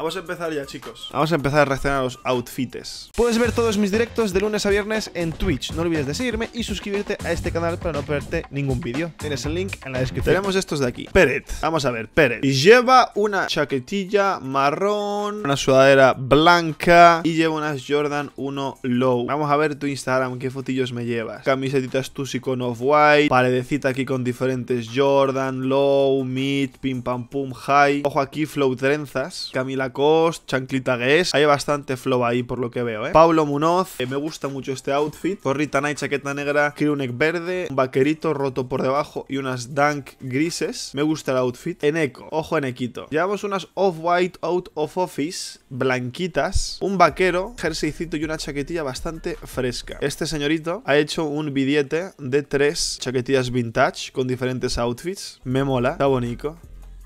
Vamos a empezar ya, chicos. Vamos a empezar a reaccionar a los outfits. Puedes ver todos mis directos de lunes a viernes en Twitch. No olvides de seguirme y suscribirte a este canal para no perderte ningún vídeo. Tienes el link en la descripción. Tenemos estos de aquí. Peret. Vamos a ver, Peret. Lleva una chaquetilla marrón, una sudadera blanca y lleva unas Jordan 1 Low. Vamos a ver tu Instagram, qué fotillos me llevas. Camisetitas Tusi con Off-White, paredecita aquí con diferentes Jordan, Low, Mid, Pim Pam Pum, High. Ojo aquí, Flow Trenzas, Camila Cost, chanclita Hay bastante flow ahí por lo que veo, ¿eh? Pablo Munoz, eh, me gusta mucho este outfit. Gorrita Night, chaqueta negra, crewneck verde, un vaquerito roto por debajo y unas dunk grises. Me gusta el outfit. Eneco, ojo Enequito. Llevamos unas off-white out of office, blanquitas, un vaquero, jerseycito y una chaquetilla bastante fresca. Este señorito ha hecho un billete de tres chaquetillas vintage con diferentes outfits. Me mola, está bonito.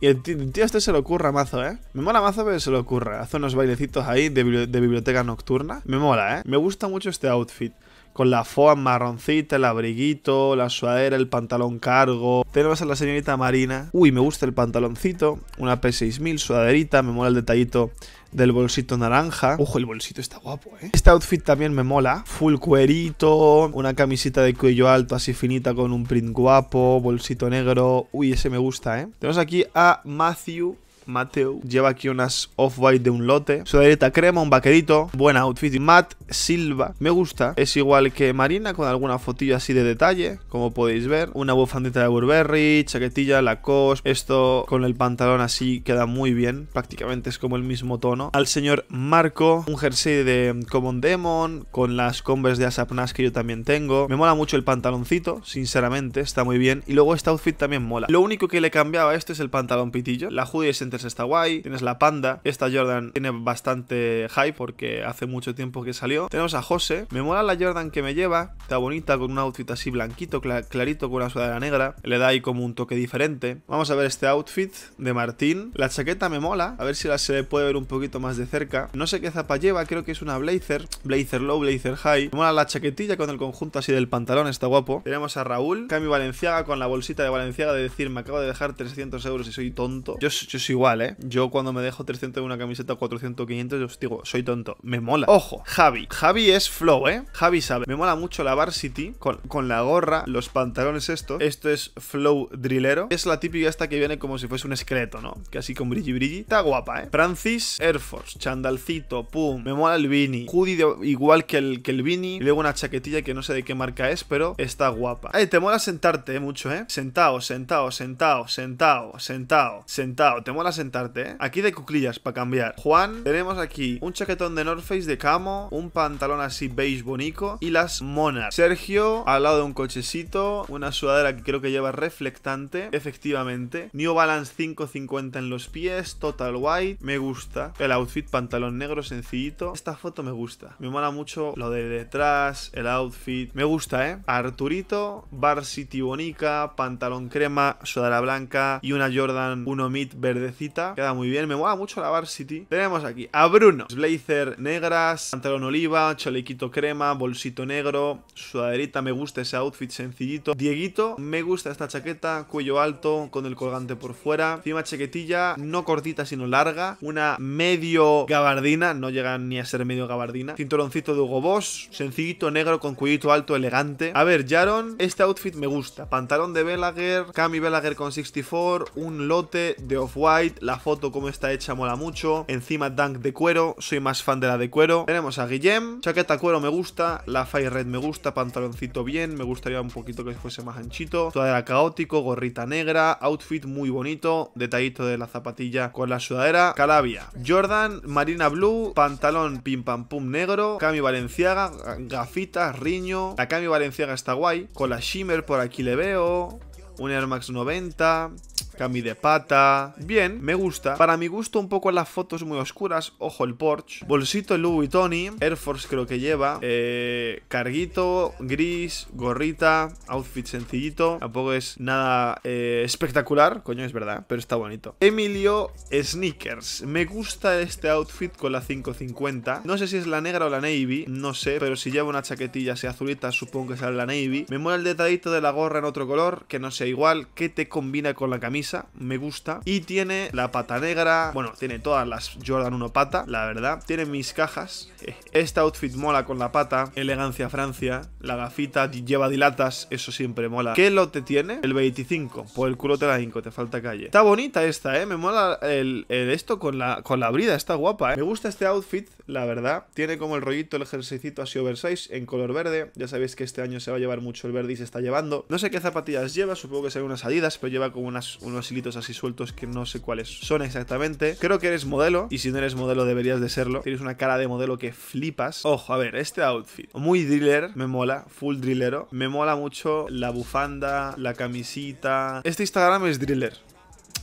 Y el tío, este se lo ocurra mazo, ¿eh? Me mola mazo, pero se lo ocurra Hace unos bailecitos ahí de, de biblioteca nocturna. Me mola, ¿eh? Me gusta mucho este outfit con la foam marroncita, el abriguito, la suadera, el pantalón cargo. Tenemos a la señorita Marina. Uy, me gusta el pantaloncito. Una P6000, sudaderita, me mola el detallito del bolsito naranja. Ojo, el bolsito está guapo, ¿eh? Este outfit también me mola. Full cuerito, una camisita de cuello alto así finita con un print guapo, bolsito negro. Uy, ese me gusta, ¿eh? Tenemos aquí a Matthew Mateo lleva aquí unas off-white de un lote. sudadita crema, un vaquerito. Buen outfit. Matt Silva. Me gusta. Es igual que Marina con alguna fotilla así de detalle. Como podéis ver. Una bufandita de Burberry. Chaquetilla, Lacoste. Esto con el pantalón así queda muy bien. Prácticamente es como el mismo tono. Al señor Marco. Un jersey de Common Demon. Con las Converse de Asapnas que yo también tengo. Me mola mucho el pantaloncito. Sinceramente. Está muy bien. Y luego este outfit también mola. Lo único que le cambiaba a este es el pantalón pitillo. La Judy es está guay. Tienes la Panda. Esta Jordan tiene bastante high porque hace mucho tiempo que salió. Tenemos a José. Me mola la Jordan que me lleva. Está bonita con un outfit así blanquito, clarito, con una sudadera negra. Le da ahí como un toque diferente. Vamos a ver este outfit de Martín. La chaqueta me mola. A ver si la se puede ver un poquito más de cerca. No sé qué zapa lleva. Creo que es una blazer. Blazer low, blazer high. Me mola la chaquetilla con el conjunto así del pantalón. Está guapo. Tenemos a Raúl. Cami Valenciaga con la bolsita de Valenciaga de decir me acabo de dejar 300 euros y soy tonto. Yo, yo soy igual ¿eh? Yo cuando me dejo 300 de una camiseta, 400, 500, yo os digo, soy tonto. Me mola. Ojo, Javi. Javi es flow, ¿eh? Javi sabe. Me mola mucho la varsity con, con la gorra, los pantalones esto. Esto es flow drillero. Es la típica esta que viene como si fuese un esqueleto, ¿no? Que así con brilli brilli. Está guapa, ¿eh? Francis Air Force, chandalcito, pum. Me mola el Vini. Hoodie igual que el, que el Vini. Y luego una chaquetilla que no sé de qué marca es, pero está guapa. Eh, te mola sentarte eh, mucho, ¿eh? Sentado, sentado, sentado, sentado, sentado, sentado. Te mola sentarte, eh, Aquí de cuclillas para cambiar. Juan, tenemos aquí un chaquetón de North Face de camo, un pantalón así beige bonico y las monas. Sergio, al lado de un cochecito, una sudadera que creo que lleva reflectante, efectivamente. New Balance 550 en los pies, total white, me gusta. El outfit, pantalón negro sencillito. Esta foto me gusta. Me mola mucho lo de detrás, el outfit. Me gusta, ¿eh? Arturito, Bar City bonica, pantalón crema, sudadera blanca y una Jordan 1 mid verde Queda muy bien. Me mola mucho la Varsity. Tenemos aquí a Bruno. Blazer negras, pantalón oliva, chalequito crema, bolsito negro, sudaderita. Me gusta ese outfit sencillito. Dieguito, me gusta esta chaqueta. Cuello alto, con el colgante por fuera. Encima chaquetilla, no cortita sino larga. Una medio gabardina. No llega ni a ser medio gabardina. Cinturoncito de Hugo Boss. Sencillito, negro, con cuellito alto, elegante. A ver, Jaron, este outfit me gusta. Pantalón de Belager, Cami Belager con 64, un lote de Off-White la foto como está hecha mola mucho. Encima Dunk de cuero, soy más fan de la de cuero. Tenemos a Guillem, chaqueta cuero me gusta, la Fire Red me gusta, pantaloncito bien, me gustaría un poquito que fuese más anchito. era caótico, gorrita negra, outfit muy bonito, detallito de la zapatilla con la sudadera. Calabia, Jordan, Marina Blue, pantalón pim pam pum negro, Cami Valenciaga, gafitas, riño. La Cami Valenciaga está guay, con la Shimmer por aquí le veo un Air Max 90, Cami de pata. Bien, me gusta. Para mi gusto, un poco las fotos muy oscuras. Ojo el Porsche. Bolsito Louis Tony. Air Force creo que lleva. Eh, carguito, gris, gorrita. Outfit sencillito. Tampoco es nada eh, espectacular. Coño, es verdad, pero está bonito. Emilio Sneakers. Me gusta este outfit con la 550. No sé si es la negra o la navy. No sé, pero si lleva una chaquetilla así azulita, supongo que será la navy. Me mola el detallito de la gorra en otro color, que no sé igual, que te combina con la camisa, me gusta. Y tiene la pata negra, bueno, tiene todas las Jordan 1 pata, la verdad. Tiene mis cajas, este outfit mola con la pata, elegancia Francia, la gafita lleva dilatas, eso siempre mola. ¿Qué lote tiene? El 25, por pues el culo te la inco, te falta calle. Está bonita esta, ¿eh? Me mola el, esto con la, con la brida, está guapa, ¿eh? Me gusta este outfit, la verdad. Tiene como el rollito, el jerseycito así oversize en color verde. Ya sabéis que este año se va a llevar mucho el verde y se está llevando. No sé qué zapatillas lleva, supongo que serán unas adidas, pero lleva como unas, unos hilitos así sueltos que no sé cuáles son exactamente. Creo que eres modelo y si no eres modelo deberías de serlo. Tienes una cara de modelo que flipas. Ojo, a ver, este outfit. Muy driller, me mola, full drillero. Me mola mucho la bufanda, la camisita. Este Instagram es driller.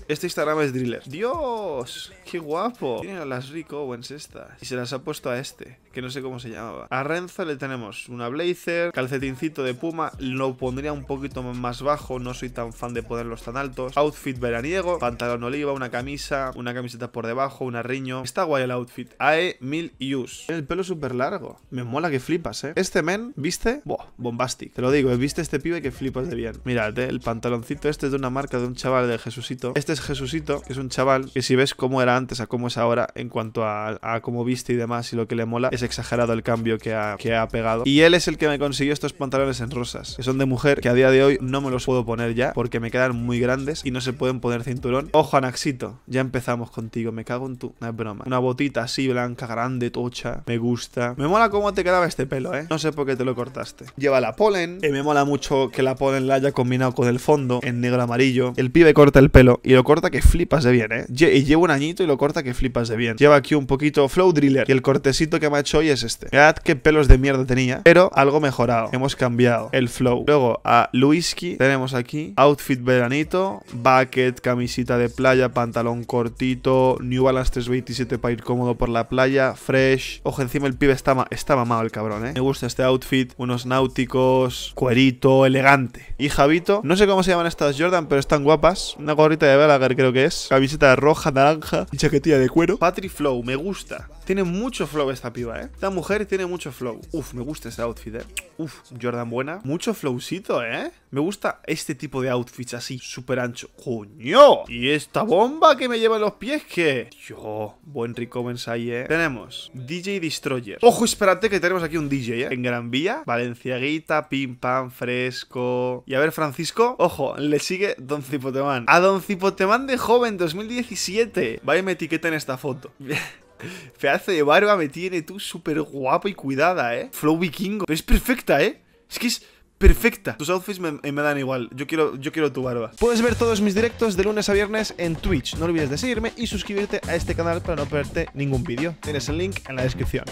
Este Instagram es Driller. ¡Dios! ¡Qué guapo! Tiene a las Rick Owens estas. Y se las ha puesto a este que no sé cómo se llamaba. A Renzo le tenemos una blazer, calcetincito de puma, lo pondría un poquito más bajo, no soy tan fan de ponerlos tan altos. Outfit veraniego, pantalón oliva, una camisa, una camiseta por debajo, una riño. Está guay el outfit. AE 1000 use. Tiene el pelo súper largo. Me mola que flipas, ¿eh? Este men, ¿viste? Buah, bombastic. Te lo digo, viste este pibe que flipas de bien. Mírate, eh, el pantaloncito este es de una marca de un chaval de Jesucito. Este es Jesucito, que es un chaval que si ves cómo era antes a cómo es ahora en cuanto a, a cómo viste y demás y lo que le mola, es exagerado el cambio que ha, pegado. Y él es el que me consiguió estos pantalones en rosas, que son de mujer, que a día de hoy no me los puedo poner ya, porque me quedan muy grandes y no se pueden poner cinturón. Ojo, Anaxito, ya empezamos contigo, me cago en tu... No es broma. Una botita así, blanca, grande, tocha, me gusta. Me mola cómo te quedaba este pelo, ¿eh? No sé por qué te lo cortaste. Lleva la polen, eh, me mola mucho que la polen la haya combinado con el fondo, en negro amarillo. El pibe corta el pelo y lo corta que flipas de bien, ¿eh? Y lleva un añito y lo corta que flipas de bien. Lleva aquí un poquito flow driller y el cortecito que me ha hecho hoy es este. Mirad qué pelos de mierda tenía, pero algo mejorado. Hemos cambiado el flow. Luego a Luiski tenemos aquí outfit veranito, bucket, camisita de playa, pantalón cortito, New Balance 327 para ir cómodo por la playa, fresh. Ojo, encima el pibe está, estaba está mamado el cabrón, ¿eh? Me gusta este outfit, unos náuticos, cuerito, elegante. Y Javito, no sé cómo se llaman estas Jordan, pero están guapas. Una gorrita de Belager creo que es, camiseta roja, naranja, y chaquetilla de cuero. Patri Flow, me gusta. Tiene mucho flow esta piba, ¿eh? ¿eh? Esta mujer tiene mucho flow. Uf, me gusta ese outfit, ¿eh? Uf, Jordan buena. Mucho flowcito, ¿eh? Me gusta este tipo de outfits así, súper ancho. ¡Coño! ¿Y esta bomba que me lleva en los pies qué? Yo, buen rico ahí, ¿eh? Tenemos DJ Destroyer. Ojo, espérate que tenemos aquí un DJ, ¿eh? En Gran Vía, Valenciaguita, pim pam, fresco. Y a ver, Francisco, ojo, le sigue Don Cipotemán. A Don Cipotemán de joven 2017. Vaya, me etiqueta en esta foto. Pedazo de barba me tiene tú súper guapo y cuidada, ¿eh? Flow vikingo. es perfecta, ¿eh? Es que es perfecta. Tus outfits eh, me, dan igual. Yo quiero, yo quiero tu barba. Puedes ver todos mis directos de lunes a viernes en Twitch. No olvides de seguirme y suscribirte a este canal para no perderte ningún vídeo. Tienes el link en la descripción.